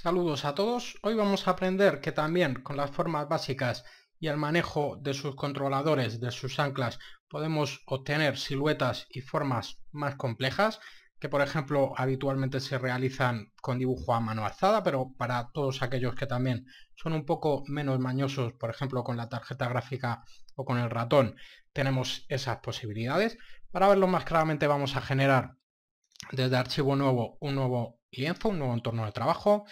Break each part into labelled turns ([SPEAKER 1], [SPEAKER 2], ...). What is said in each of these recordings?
[SPEAKER 1] Saludos a todos, hoy vamos a aprender que también con las formas básicas y el manejo de sus controladores, de sus anclas, podemos obtener siluetas y formas más complejas, que por ejemplo habitualmente se realizan con dibujo a mano alzada, pero para todos aquellos que también son un poco menos mañosos, por ejemplo con la tarjeta gráfica o con el ratón, tenemos esas posibilidades. Para verlo más claramente vamos a generar desde archivo nuevo un nuevo lienzo, un nuevo entorno de trabajo,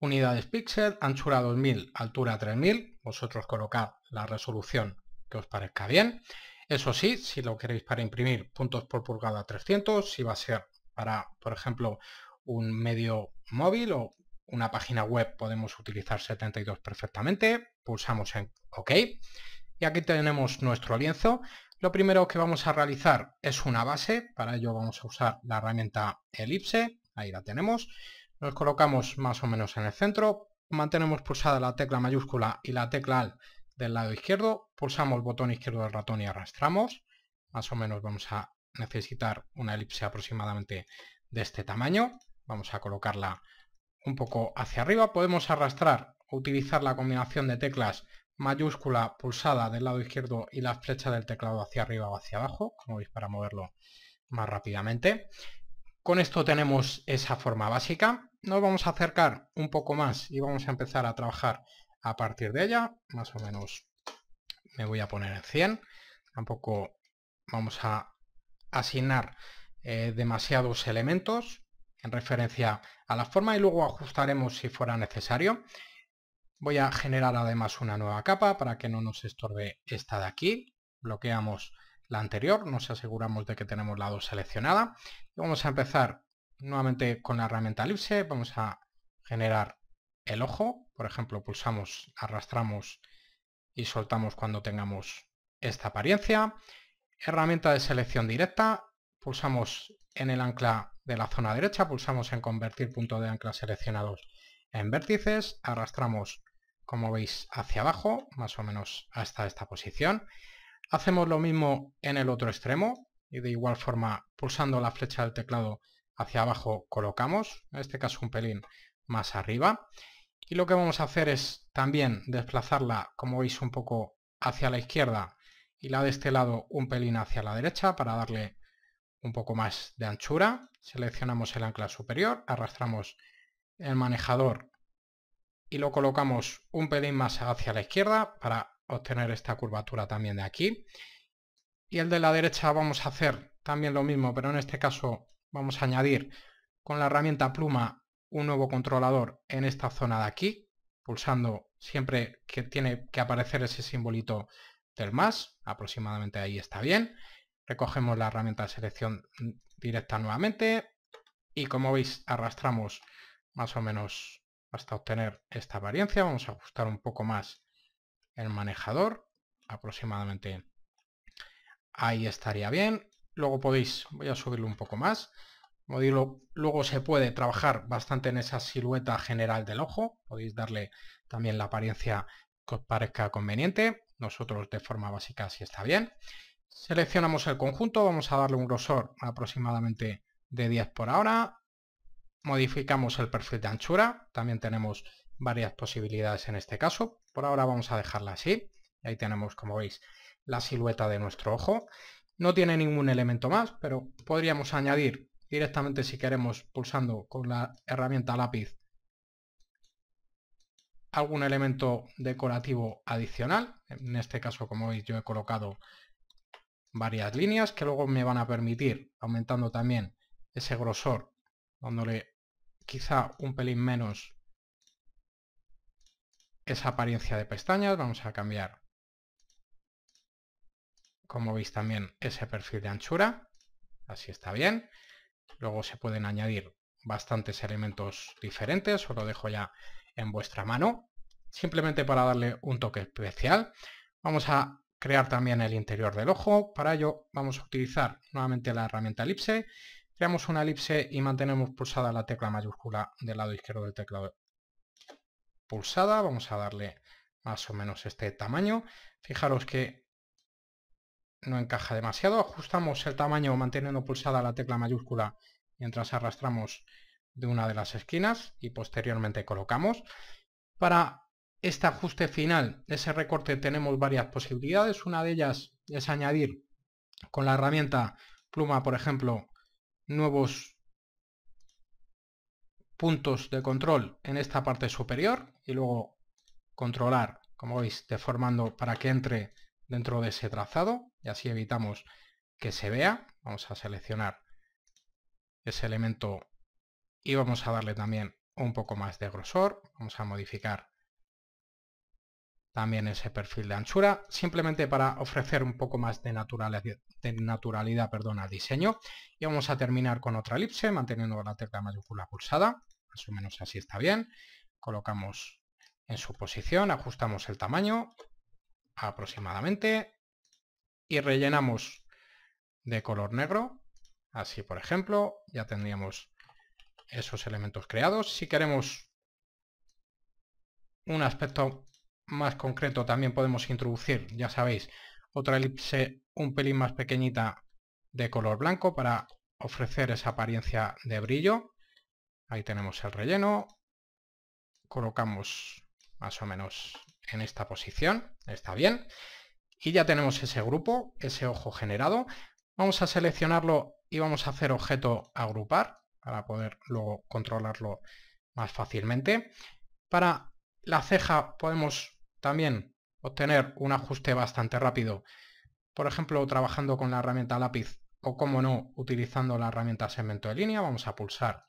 [SPEAKER 1] unidades píxel, anchura 2000, altura 3000, vosotros colocad la resolución que os parezca bien. Eso sí, si lo queréis para imprimir puntos por pulgada 300, si va a ser para, por ejemplo, un medio móvil o una página web podemos utilizar 72 perfectamente, pulsamos en OK y aquí tenemos nuestro lienzo. Lo primero que vamos a realizar es una base, para ello vamos a usar la herramienta elipse, Ahí la tenemos. Nos colocamos más o menos en el centro. Mantenemos pulsada la tecla mayúscula y la tecla AL del lado izquierdo. Pulsamos el botón izquierdo del ratón y arrastramos. Más o menos vamos a necesitar una elipse aproximadamente de este tamaño. Vamos a colocarla un poco hacia arriba. Podemos arrastrar o utilizar la combinación de teclas mayúscula pulsada del lado izquierdo y la flecha del teclado hacia arriba o hacia abajo, como veis para moverlo más rápidamente. Con esto tenemos esa forma básica. Nos vamos a acercar un poco más y vamos a empezar a trabajar a partir de ella. Más o menos me voy a poner en 100. Tampoco vamos a asignar eh, demasiados elementos en referencia a la forma y luego ajustaremos si fuera necesario. Voy a generar además una nueva capa para que no nos estorbe esta de aquí. Bloqueamos la anterior, nos aseguramos de que tenemos la 2 seleccionada vamos a empezar nuevamente con la herramienta elipse, vamos a generar el ojo, por ejemplo pulsamos, arrastramos y soltamos cuando tengamos esta apariencia. Herramienta de selección directa, pulsamos en el ancla de la zona derecha, pulsamos en convertir punto de ancla seleccionados en vértices, arrastramos como veis hacia abajo, más o menos hasta esta posición. Hacemos lo mismo en el otro extremo, y de igual forma pulsando la flecha del teclado hacia abajo colocamos, en este caso un pelín más arriba. Y lo que vamos a hacer es también desplazarla, como veis, un poco hacia la izquierda y la de este lado un pelín hacia la derecha para darle un poco más de anchura. Seleccionamos el ancla superior, arrastramos el manejador y lo colocamos un pelín más hacia la izquierda para obtener esta curvatura también de aquí y el de la derecha vamos a hacer también lo mismo, pero en este caso vamos a añadir con la herramienta pluma un nuevo controlador en esta zona de aquí, pulsando siempre que tiene que aparecer ese simbolito del más, aproximadamente ahí está bien. Recogemos la herramienta de selección directa nuevamente y como veis arrastramos más o menos hasta obtener esta apariencia. Vamos a ajustar un poco más el manejador, aproximadamente Ahí estaría bien. Luego podéis, voy a subirlo un poco más. luego se puede trabajar bastante en esa silueta general del ojo. Podéis darle también la apariencia que os parezca conveniente. Nosotros de forma básica sí está bien. Seleccionamos el conjunto, vamos a darle un grosor aproximadamente de 10 por ahora. Modificamos el perfil de anchura, también tenemos varias posibilidades en este caso. Por ahora vamos a dejarla así. Ahí tenemos, como veis, la silueta de nuestro ojo. No tiene ningún elemento más, pero podríamos añadir directamente si queremos pulsando con la herramienta lápiz algún elemento decorativo adicional. En este caso, como veis, yo he colocado varias líneas que luego me van a permitir, aumentando también ese grosor, dándole quizá un pelín menos esa apariencia de pestañas. Vamos a cambiar como veis también ese perfil de anchura, así está bien. Luego se pueden añadir bastantes elementos diferentes, os lo dejo ya en vuestra mano. Simplemente para darle un toque especial, vamos a crear también el interior del ojo. Para ello vamos a utilizar nuevamente la herramienta elipse. Creamos una elipse y mantenemos pulsada la tecla mayúscula del lado izquierdo del teclado pulsada. Vamos a darle más o menos este tamaño. Fijaros que no encaja demasiado. Ajustamos el tamaño manteniendo pulsada la tecla mayúscula mientras arrastramos de una de las esquinas y posteriormente colocamos. Para este ajuste final, ese recorte, tenemos varias posibilidades. Una de ellas es añadir con la herramienta pluma, por ejemplo, nuevos puntos de control en esta parte superior y luego controlar, como veis, deformando para que entre dentro de ese trazado y así evitamos que se vea. Vamos a seleccionar ese elemento y vamos a darle también un poco más de grosor. Vamos a modificar también ese perfil de anchura, simplemente para ofrecer un poco más de naturalidad, al diseño. Y vamos a terminar con otra elipse, manteniendo la tecla mayúscula pulsada, más o menos así está bien. Colocamos en su posición, ajustamos el tamaño, aproximadamente y rellenamos de color negro. Así, por ejemplo, ya tendríamos esos elementos creados. Si queremos un aspecto más concreto, también podemos introducir, ya sabéis, otra elipse un pelín más pequeñita de color blanco para ofrecer esa apariencia de brillo. Ahí tenemos el relleno. Colocamos más o menos en esta posición, está bien. Y ya tenemos ese grupo, ese ojo generado. Vamos a seleccionarlo y vamos a hacer objeto agrupar para poder luego controlarlo más fácilmente. Para la ceja podemos también obtener un ajuste bastante rápido, por ejemplo trabajando con la herramienta lápiz o como no utilizando la herramienta segmento de línea. Vamos a pulsar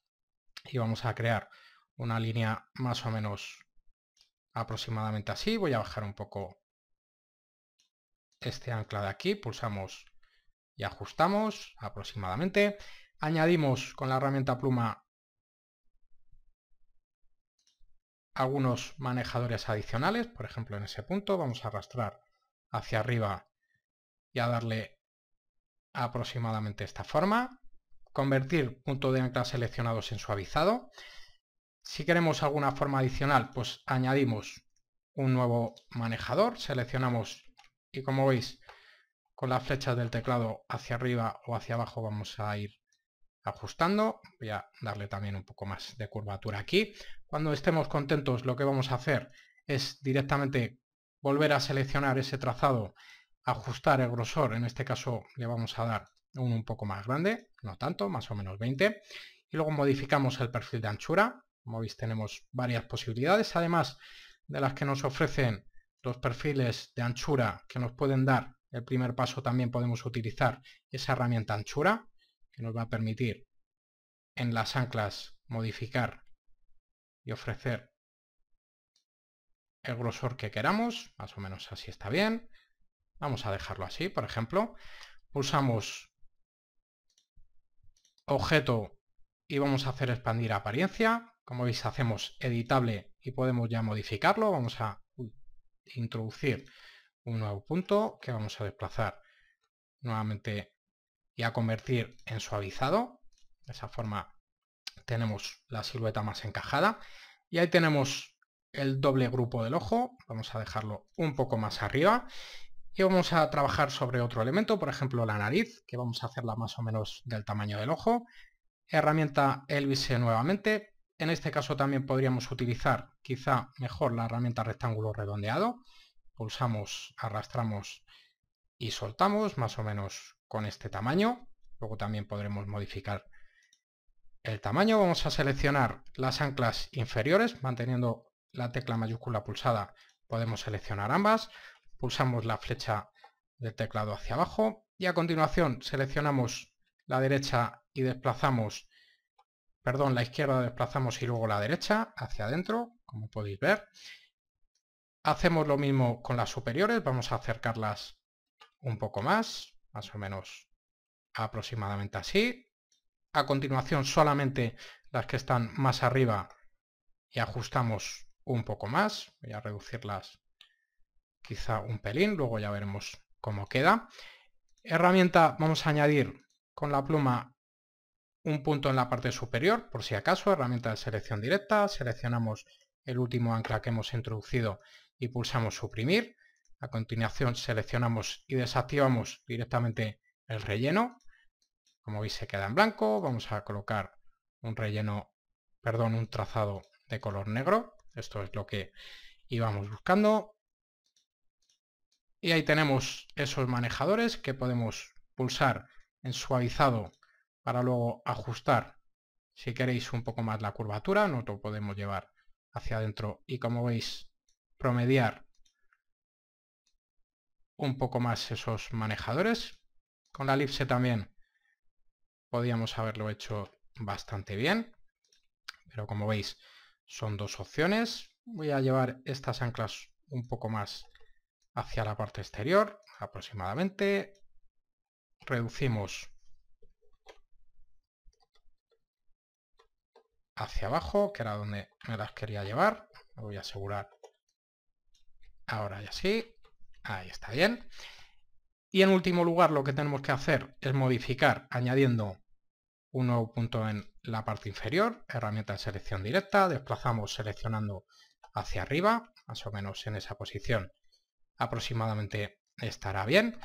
[SPEAKER 1] y vamos a crear una línea más o menos aproximadamente así. Voy a bajar un poco este ancla de aquí, pulsamos y ajustamos aproximadamente. Añadimos con la herramienta pluma algunos manejadores adicionales, por ejemplo en ese punto vamos a arrastrar hacia arriba y a darle aproximadamente esta forma. Convertir punto de ancla seleccionados en suavizado. Si queremos alguna forma adicional, pues añadimos un nuevo manejador, seleccionamos y como veis con las flechas del teclado hacia arriba o hacia abajo vamos a ir ajustando. Voy a darle también un poco más de curvatura aquí. Cuando estemos contentos lo que vamos a hacer es directamente volver a seleccionar ese trazado, ajustar el grosor, en este caso le vamos a dar un un poco más grande, no tanto, más o menos 20, y luego modificamos el perfil de anchura, como veis tenemos varias posibilidades, además de las que nos ofrecen los perfiles de anchura que nos pueden dar el primer paso también podemos utilizar esa herramienta anchura que nos va a permitir en las anclas modificar y ofrecer el grosor que queramos, más o menos así está bien. Vamos a dejarlo así, por ejemplo. Pulsamos objeto y vamos a hacer expandir apariencia. Como veis, hacemos editable y podemos ya modificarlo. Vamos a introducir un nuevo punto que vamos a desplazar nuevamente y a convertir en suavizado. De esa forma tenemos la silueta más encajada. Y ahí tenemos el doble grupo del ojo. Vamos a dejarlo un poco más arriba. Y vamos a trabajar sobre otro elemento, por ejemplo la nariz, que vamos a hacerla más o menos del tamaño del ojo. Herramienta Elvise nuevamente, en este caso también podríamos utilizar quizá mejor la herramienta rectángulo redondeado. Pulsamos, arrastramos y soltamos más o menos con este tamaño. Luego también podremos modificar el tamaño. Vamos a seleccionar las anclas inferiores manteniendo la tecla mayúscula pulsada. Podemos seleccionar ambas. Pulsamos la flecha del teclado hacia abajo y a continuación seleccionamos la derecha y desplazamos perdón, la izquierda desplazamos y luego la derecha hacia adentro, como podéis ver. Hacemos lo mismo con las superiores, vamos a acercarlas un poco más, más o menos aproximadamente así. A continuación solamente las que están más arriba y ajustamos un poco más. Voy a reducirlas quizá un pelín, luego ya veremos cómo queda. Herramienta, vamos a añadir con la pluma un punto en la parte superior, por si acaso, herramienta de selección directa, seleccionamos el último ancla que hemos introducido y pulsamos suprimir. A continuación seleccionamos y desactivamos directamente el relleno. Como veis se queda en blanco, vamos a colocar un relleno, perdón, un trazado de color negro. Esto es lo que íbamos buscando. Y ahí tenemos esos manejadores que podemos pulsar en suavizado para luego ajustar si queréis un poco más la curvatura, no lo podemos llevar hacia adentro y como veis promediar un poco más esos manejadores. Con la elipse también podíamos haberlo hecho bastante bien, pero como veis son dos opciones. Voy a llevar estas anclas un poco más hacia la parte exterior aproximadamente. Reducimos hacia abajo, que era donde me las quería llevar. lo voy a asegurar ahora y así. Ahí está bien. Y en último lugar lo que tenemos que hacer es modificar añadiendo un nuevo punto en la parte inferior, herramienta de selección directa, desplazamos seleccionando hacia arriba, más o menos en esa posición aproximadamente estará bien.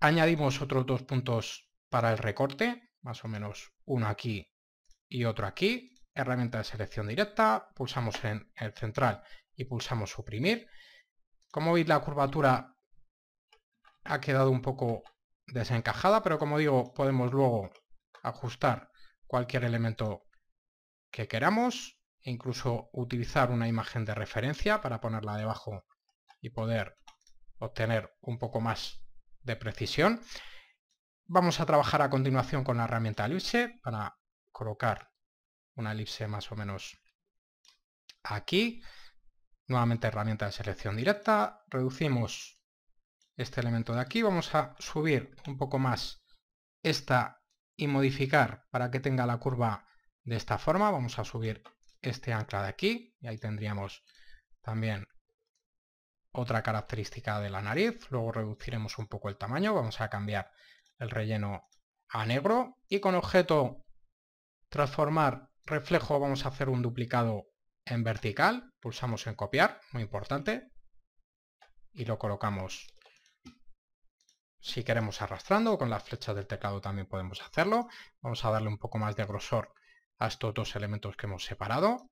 [SPEAKER 1] Añadimos otros dos puntos para el recorte, más o menos uno aquí y otro aquí herramienta de selección directa, pulsamos en el central y pulsamos suprimir. Como veis la curvatura ha quedado un poco desencajada, pero como digo, podemos luego ajustar cualquier elemento que queramos, e incluso utilizar una imagen de referencia para ponerla debajo y poder obtener un poco más de precisión. Vamos a trabajar a continuación con la herramienta Luce para colocar una elipse más o menos aquí. Nuevamente herramienta de selección directa. Reducimos este elemento de aquí. Vamos a subir un poco más esta y modificar para que tenga la curva de esta forma. Vamos a subir este ancla de aquí y ahí tendríamos también otra característica de la nariz. Luego reduciremos un poco el tamaño. Vamos a cambiar el relleno a negro y con objeto transformar reflejo vamos a hacer un duplicado en vertical, pulsamos en copiar, muy importante, y lo colocamos si queremos arrastrando, con las flechas del teclado también podemos hacerlo. Vamos a darle un poco más de grosor a estos dos elementos que hemos separado,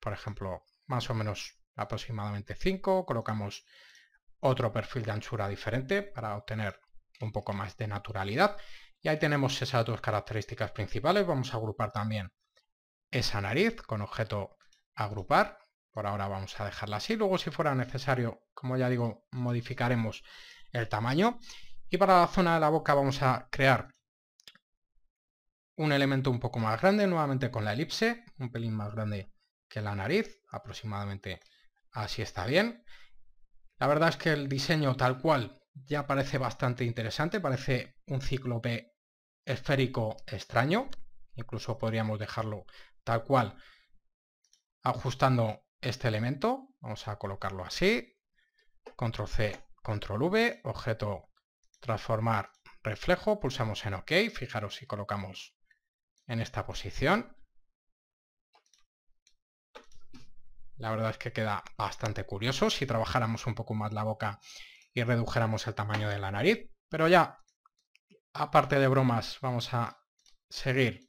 [SPEAKER 1] por ejemplo, más o menos aproximadamente 5, colocamos otro perfil de anchura diferente para obtener un poco más de naturalidad. Y ahí tenemos esas dos características principales, vamos a agrupar también esa nariz con objeto agrupar. Por ahora vamos a dejarla así. Luego si fuera necesario, como ya digo, modificaremos el tamaño. Y para la zona de la boca vamos a crear un elemento un poco más grande, nuevamente con la elipse, un pelín más grande que la nariz, aproximadamente así está bien. La verdad es que el diseño tal cual ya parece bastante interesante, parece un cíclope esférico extraño, incluso podríamos dejarlo tal cual, ajustando este elemento. Vamos a colocarlo así. Control C, Control V, objeto transformar reflejo, pulsamos en OK, fijaros si colocamos en esta posición. La verdad es que queda bastante curioso si trabajáramos un poco más la boca y redujéramos el tamaño de la nariz. Pero ya, aparte de bromas, vamos a seguir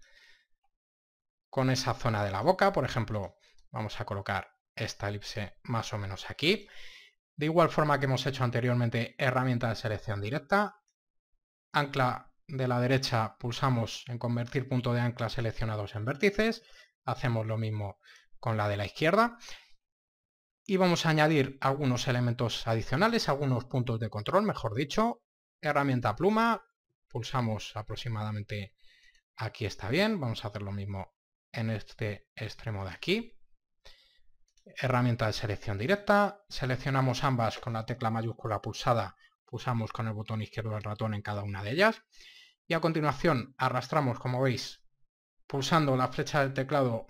[SPEAKER 1] con esa zona de la boca. Por ejemplo, vamos a colocar esta elipse más o menos aquí. De igual forma que hemos hecho anteriormente, herramienta de selección directa. Ancla de la derecha pulsamos en convertir punto de ancla seleccionados en vértices. Hacemos lo mismo con la de la izquierda. Y vamos a añadir algunos elementos adicionales, algunos puntos de control, mejor dicho. Herramienta pluma, pulsamos aproximadamente aquí está bien. Vamos a hacer lo mismo en este extremo de aquí. Herramienta de selección directa. Seleccionamos ambas con la tecla mayúscula pulsada. Pulsamos con el botón izquierdo del ratón en cada una de ellas. Y a continuación arrastramos, como veis, pulsando la flecha del teclado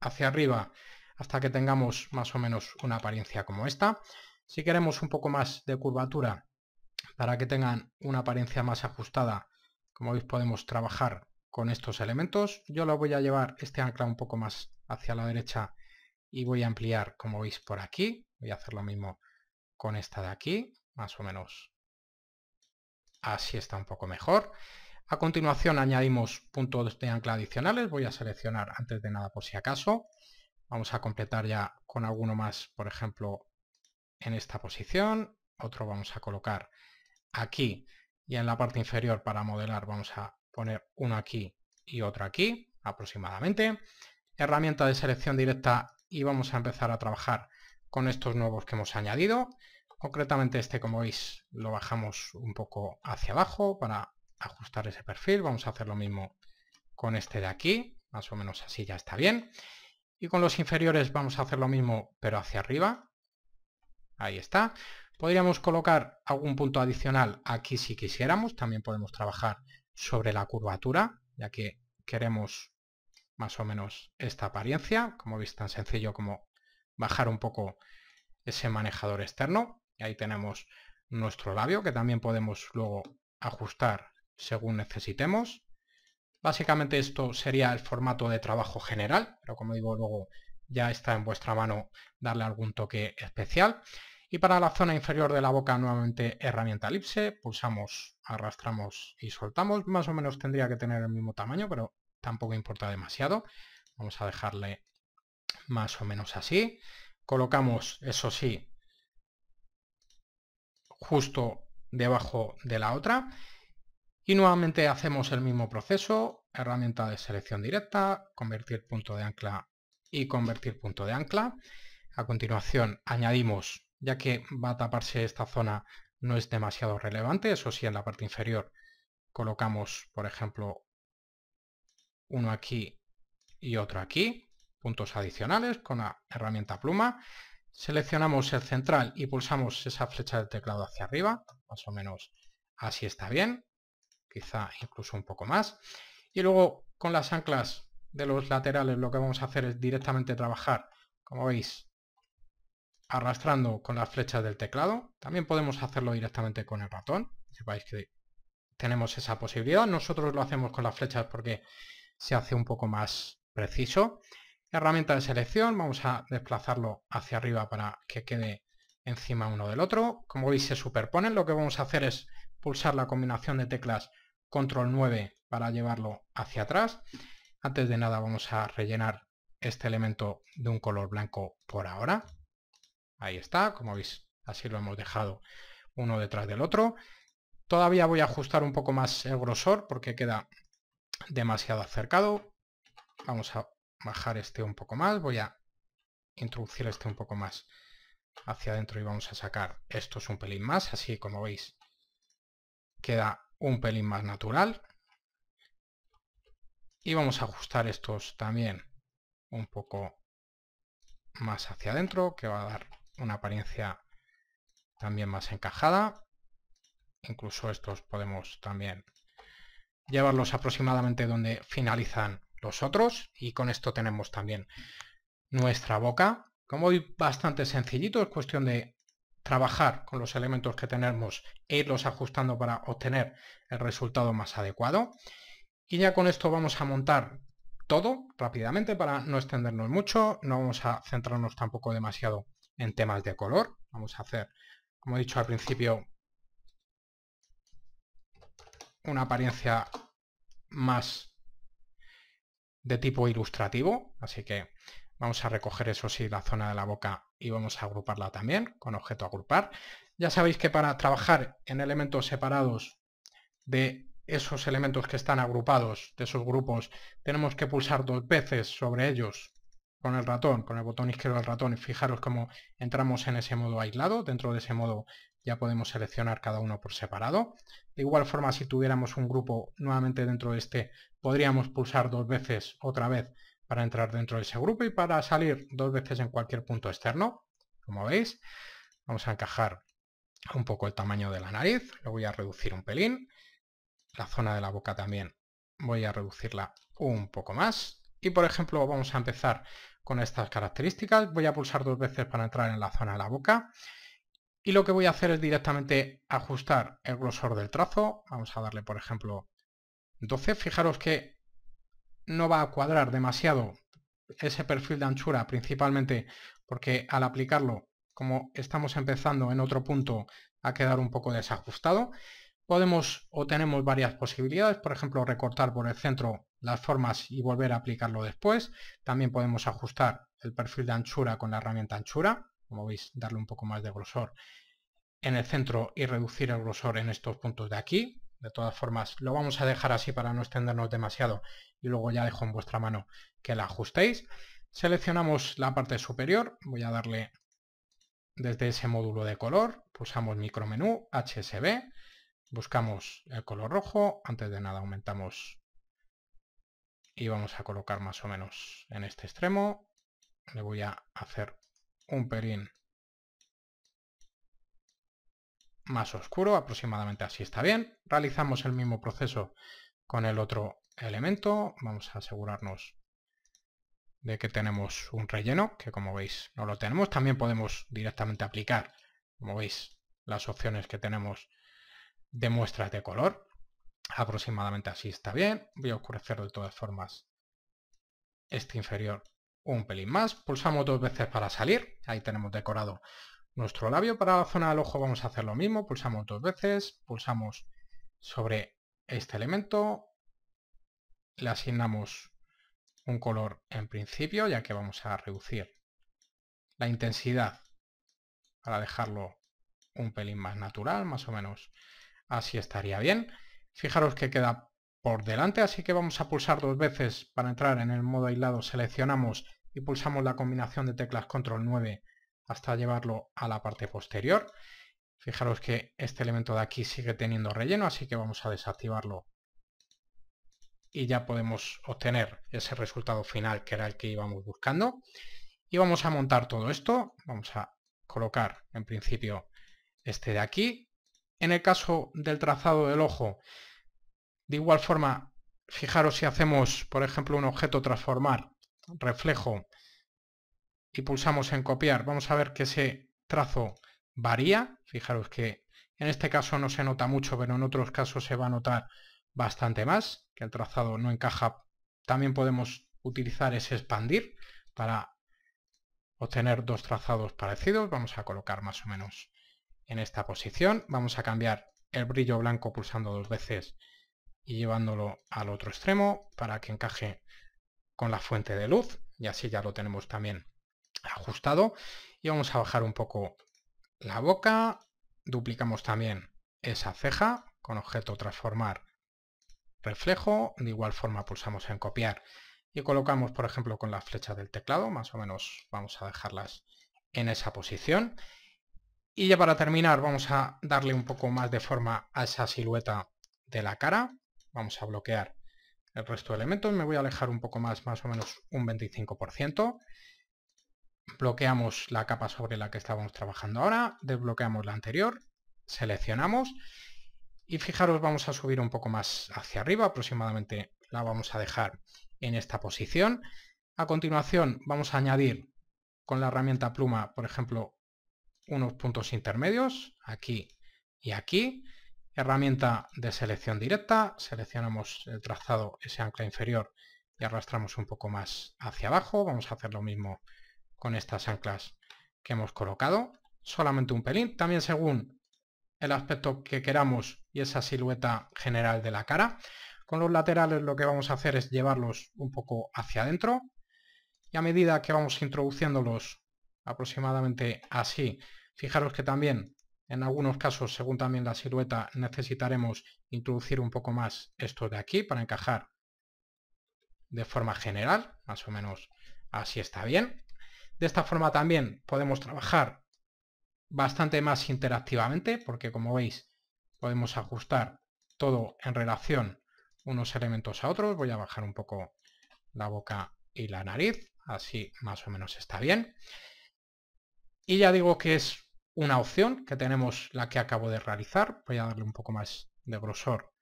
[SPEAKER 1] hacia arriba hasta que tengamos más o menos una apariencia como esta. Si queremos un poco más de curvatura para que tengan una apariencia más ajustada, como veis podemos trabajar con estos elementos. Yo lo voy a llevar este ancla un poco más hacia la derecha y voy a ampliar como veis por aquí. Voy a hacer lo mismo con esta de aquí, más o menos así está un poco mejor. A continuación añadimos puntos de ancla adicionales, voy a seleccionar antes de nada por si acaso. Vamos a completar ya con alguno más, por ejemplo, en esta posición. Otro vamos a colocar aquí y en la parte inferior para modelar vamos a poner uno aquí y otro aquí, aproximadamente. Herramienta de selección directa y vamos a empezar a trabajar con estos nuevos que hemos añadido. Concretamente este, como veis, lo bajamos un poco hacia abajo para ajustar ese perfil. Vamos a hacer lo mismo con este de aquí, más o menos así ya está bien. Y con los inferiores vamos a hacer lo mismo, pero hacia arriba. Ahí está. Podríamos colocar algún punto adicional aquí si quisiéramos. También podemos trabajar sobre la curvatura, ya que queremos más o menos esta apariencia, como veis tan sencillo como bajar un poco ese manejador externo. Y ahí tenemos nuestro labio, que también podemos luego ajustar según necesitemos. Básicamente esto sería el formato de trabajo general, pero como digo luego ya está en vuestra mano darle algún toque especial. Y para la zona inferior de la boca nuevamente herramienta elipse, pulsamos, arrastramos y soltamos. Más o menos tendría que tener el mismo tamaño, pero tampoco importa demasiado. Vamos a dejarle más o menos así. Colocamos, eso sí, justo debajo de la otra. Y nuevamente hacemos el mismo proceso, herramienta de selección directa, convertir punto de ancla y convertir punto de ancla. A continuación añadimos ya que va a taparse esta zona no es demasiado relevante, eso sí en la parte inferior colocamos por ejemplo uno aquí y otro aquí, puntos adicionales con la herramienta pluma, seleccionamos el central y pulsamos esa flecha del teclado hacia arriba, más o menos así está bien, quizá incluso un poco más, y luego con las anclas de los laterales lo que vamos a hacer es directamente trabajar, como veis, arrastrando con las flechas del teclado. También podemos hacerlo directamente con el ratón. Sabéis que tenemos esa posibilidad. Nosotros lo hacemos con las flechas porque se hace un poco más preciso. Herramienta de selección, vamos a desplazarlo hacia arriba para que quede encima uno del otro. Como veis se superponen, lo que vamos a hacer es pulsar la combinación de teclas control 9 para llevarlo hacia atrás. Antes de nada vamos a rellenar este elemento de un color blanco por ahora. Ahí está, como veis, así lo hemos dejado uno detrás del otro. Todavía voy a ajustar un poco más el grosor porque queda demasiado acercado. Vamos a bajar este un poco más, voy a introducir este un poco más hacia adentro y vamos a sacar estos un pelín más, así como veis queda un pelín más natural. Y vamos a ajustar estos también un poco más hacia adentro, que va a dar una apariencia también más encajada. Incluso estos podemos también llevarlos aproximadamente donde finalizan los otros. Y con esto tenemos también nuestra boca. Como hoy bastante sencillito, es cuestión de trabajar con los elementos que tenemos e irlos ajustando para obtener el resultado más adecuado. Y ya con esto vamos a montar todo rápidamente para no extendernos mucho, no vamos a centrarnos tampoco demasiado en temas de color. Vamos a hacer, como he dicho al principio, una apariencia más de tipo ilustrativo, así que vamos a recoger eso sí la zona de la boca y vamos a agruparla también con objeto agrupar. Ya sabéis que para trabajar en elementos separados de esos elementos que están agrupados, de esos grupos, tenemos que pulsar dos veces sobre ellos con el ratón, con el botón izquierdo del ratón, y fijaros cómo entramos en ese modo aislado, dentro de ese modo ya podemos seleccionar cada uno por separado. De igual forma, si tuviéramos un grupo nuevamente dentro de este, podríamos pulsar dos veces otra vez para entrar dentro de ese grupo y para salir dos veces en cualquier punto externo, como veis. Vamos a encajar un poco el tamaño de la nariz, lo voy a reducir un pelín. La zona de la boca también voy a reducirla un poco más, y por ejemplo vamos a empezar con estas características. Voy a pulsar dos veces para entrar en la zona de la boca. Y lo que voy a hacer es directamente ajustar el grosor del trazo. Vamos a darle por ejemplo 12. Fijaros que no va a cuadrar demasiado ese perfil de anchura principalmente porque al aplicarlo, como estamos empezando en otro punto, a quedar un poco desajustado. Podemos o tenemos varias posibilidades, por ejemplo recortar por el centro las formas y volver a aplicarlo después. También podemos ajustar el perfil de anchura con la herramienta anchura, como veis, darle un poco más de grosor en el centro y reducir el grosor en estos puntos de aquí. De todas formas, lo vamos a dejar así para no extendernos demasiado y luego ya dejo en vuestra mano que la ajustéis. Seleccionamos la parte superior, voy a darle desde ese módulo de color, pulsamos menú, HSB, buscamos el color rojo, antes de nada aumentamos y vamos a colocar más o menos en este extremo. Le voy a hacer un perín más oscuro, aproximadamente así está bien. Realizamos el mismo proceso con el otro elemento. Vamos a asegurarnos de que tenemos un relleno, que como veis no lo tenemos. También podemos directamente aplicar, como veis, las opciones que tenemos de muestras de color aproximadamente así está bien. Voy a oscurecer de todas formas este inferior un pelín más. Pulsamos dos veces para salir. Ahí tenemos decorado nuestro labio. Para la zona del ojo vamos a hacer lo mismo. Pulsamos dos veces. Pulsamos sobre este elemento. Le asignamos un color en principio, ya que vamos a reducir la intensidad para dejarlo un pelín más natural. Más o menos así estaría bien. Fijaros que queda por delante, así que vamos a pulsar dos veces para entrar en el modo aislado. Seleccionamos y pulsamos la combinación de teclas control 9 hasta llevarlo a la parte posterior. Fijaros que este elemento de aquí sigue teniendo relleno, así que vamos a desactivarlo y ya podemos obtener ese resultado final que era el que íbamos buscando. Y vamos a montar todo esto, vamos a colocar en principio este de aquí, en el caso del trazado del ojo, de igual forma, fijaros si hacemos, por ejemplo, un objeto transformar, reflejo, y pulsamos en copiar, vamos a ver que ese trazo varía. Fijaros que en este caso no se nota mucho, pero en otros casos se va a notar bastante más, que el trazado no encaja. También podemos utilizar ese expandir para obtener dos trazados parecidos. Vamos a colocar más o menos en esta posición. Vamos a cambiar el brillo blanco pulsando dos veces y llevándolo al otro extremo para que encaje con la fuente de luz y así ya lo tenemos también ajustado. Y vamos a bajar un poco la boca, duplicamos también esa ceja con objeto transformar reflejo, de igual forma pulsamos en copiar y colocamos por ejemplo con las flechas del teclado, más o menos vamos a dejarlas en esa posición y ya para terminar vamos a darle un poco más de forma a esa silueta de la cara. Vamos a bloquear el resto de elementos. Me voy a alejar un poco más, más o menos un 25%. Bloqueamos la capa sobre la que estábamos trabajando ahora. Desbloqueamos la anterior. Seleccionamos. Y fijaros, vamos a subir un poco más hacia arriba. Aproximadamente la vamos a dejar en esta posición. A continuación vamos a añadir con la herramienta pluma, por ejemplo, unos puntos intermedios, aquí y aquí. Herramienta de selección directa, seleccionamos el trazado ese ancla inferior y arrastramos un poco más hacia abajo. Vamos a hacer lo mismo con estas anclas que hemos colocado. Solamente un pelín, también según el aspecto que queramos y esa silueta general de la cara. Con los laterales lo que vamos a hacer es llevarlos un poco hacia adentro. Y a medida que vamos introduciéndolos aproximadamente así, Fijaros que también en algunos casos, según también la silueta, necesitaremos introducir un poco más esto de aquí para encajar de forma general, más o menos así está bien. De esta forma también podemos trabajar bastante más interactivamente, porque como veis podemos ajustar todo en relación unos elementos a otros. Voy a bajar un poco la boca y la nariz, así más o menos está bien. Y ya digo que es una opción que tenemos la que acabo de realizar. Voy a darle un poco más de grosor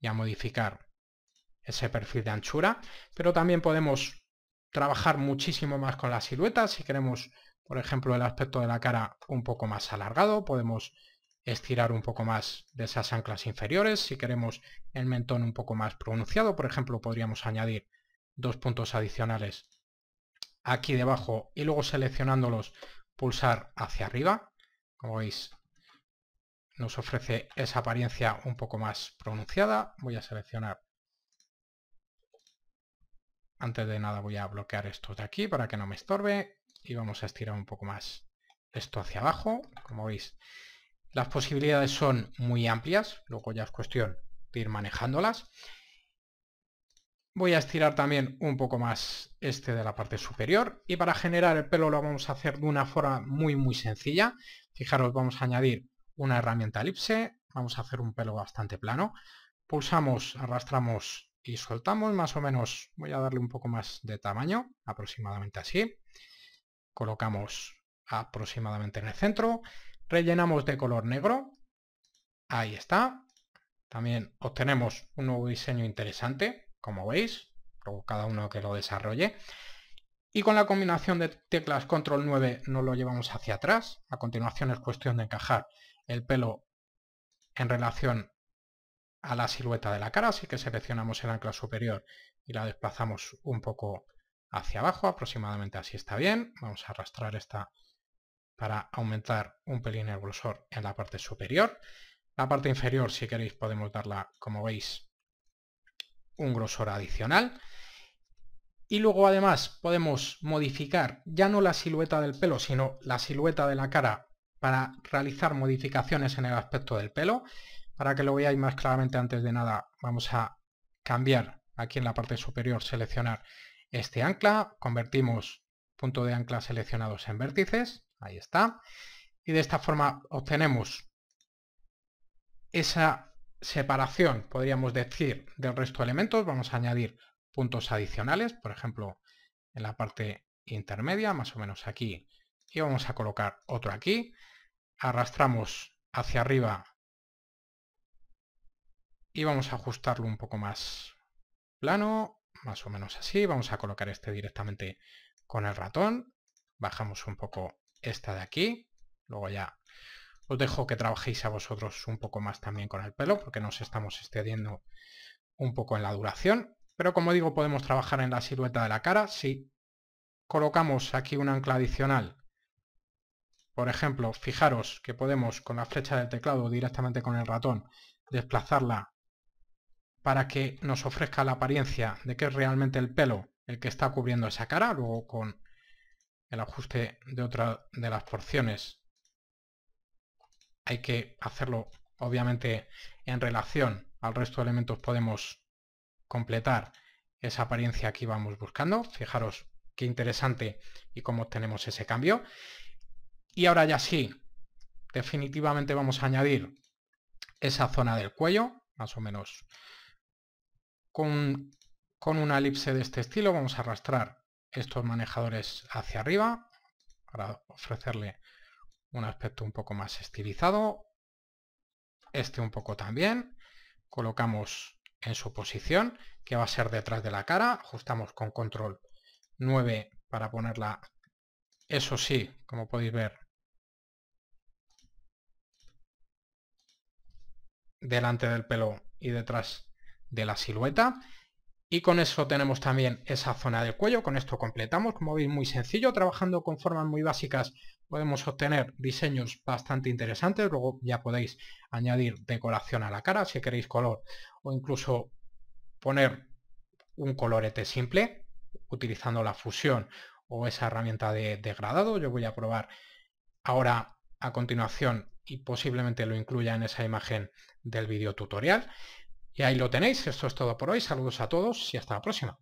[SPEAKER 1] y a modificar ese perfil de anchura. Pero también podemos trabajar muchísimo más con la silueta. Si queremos, por ejemplo, el aspecto de la cara un poco más alargado, podemos estirar un poco más de esas anclas inferiores. Si queremos el mentón un poco más pronunciado, por ejemplo, podríamos añadir dos puntos adicionales aquí debajo y luego seleccionándolos pulsar hacia arriba. Como veis, nos ofrece esa apariencia un poco más pronunciada. Voy a seleccionar... Antes de nada voy a bloquear esto de aquí para que no me estorbe. Y vamos a estirar un poco más esto hacia abajo. Como veis, las posibilidades son muy amplias. Luego ya es cuestión de ir manejándolas. Voy a estirar también un poco más este de la parte superior y para generar el pelo lo vamos a hacer de una forma muy muy sencilla. Fijaros, vamos a añadir una herramienta elipse, vamos a hacer un pelo bastante plano. Pulsamos, arrastramos y soltamos más o menos, voy a darle un poco más de tamaño, aproximadamente así. Colocamos aproximadamente en el centro, rellenamos de color negro, ahí está. También obtenemos un nuevo diseño interesante, como veis, luego cada uno que lo desarrolle. Y con la combinación de teclas control 9 nos lo llevamos hacia atrás. A continuación es cuestión de encajar el pelo en relación a la silueta de la cara, así que seleccionamos el ancla superior y la desplazamos un poco hacia abajo, aproximadamente así está bien. Vamos a arrastrar esta para aumentar un pelín el grosor en la parte superior. La parte inferior, si queréis, podemos darla, como veis, un grosor adicional. Y luego además podemos modificar ya no la silueta del pelo, sino la silueta de la cara para realizar modificaciones en el aspecto del pelo. Para que lo veáis más claramente antes de nada, vamos a cambiar aquí en la parte superior, seleccionar este ancla, convertimos punto de ancla seleccionados en vértices, ahí está. Y de esta forma obtenemos esa separación, podríamos decir, del resto de elementos, vamos a añadir puntos adicionales, por ejemplo, en la parte intermedia, más o menos aquí, y vamos a colocar otro aquí. Arrastramos hacia arriba y vamos a ajustarlo un poco más plano, más o menos así. Vamos a colocar este directamente con el ratón. Bajamos un poco esta de aquí, luego ya os dejo que trabajéis a vosotros un poco más también con el pelo, porque nos estamos excediendo un poco en la duración. Pero como digo, podemos trabajar en la silueta de la cara. Si colocamos aquí un ancla adicional, por ejemplo, fijaros que podemos con la flecha del teclado directamente con el ratón desplazarla para que nos ofrezca la apariencia de que es realmente el pelo el que está cubriendo esa cara. Luego con el ajuste de otra de las porciones hay que hacerlo obviamente en relación al resto de elementos podemos completar esa apariencia que íbamos buscando. Fijaros qué interesante y cómo tenemos ese cambio. Y ahora ya sí, definitivamente vamos a añadir esa zona del cuello, más o menos con, con una elipse de este estilo. Vamos a arrastrar estos manejadores hacia arriba para ofrecerle un aspecto un poco más estilizado, este un poco también, colocamos en su posición, que va a ser detrás de la cara, ajustamos con control 9 para ponerla, eso sí, como podéis ver, delante del pelo y detrás de la silueta. Y con eso tenemos también esa zona del cuello, con esto completamos, como veis muy sencillo, trabajando con formas muy básicas podemos obtener diseños bastante interesantes, luego ya podéis añadir decoración a la cara si queréis color o incluso poner un colorete simple utilizando la fusión o esa herramienta de degradado, yo voy a probar ahora a continuación y posiblemente lo incluya en esa imagen del vídeo tutorial. Y ahí lo tenéis, esto es todo por hoy, saludos a todos y hasta la próxima.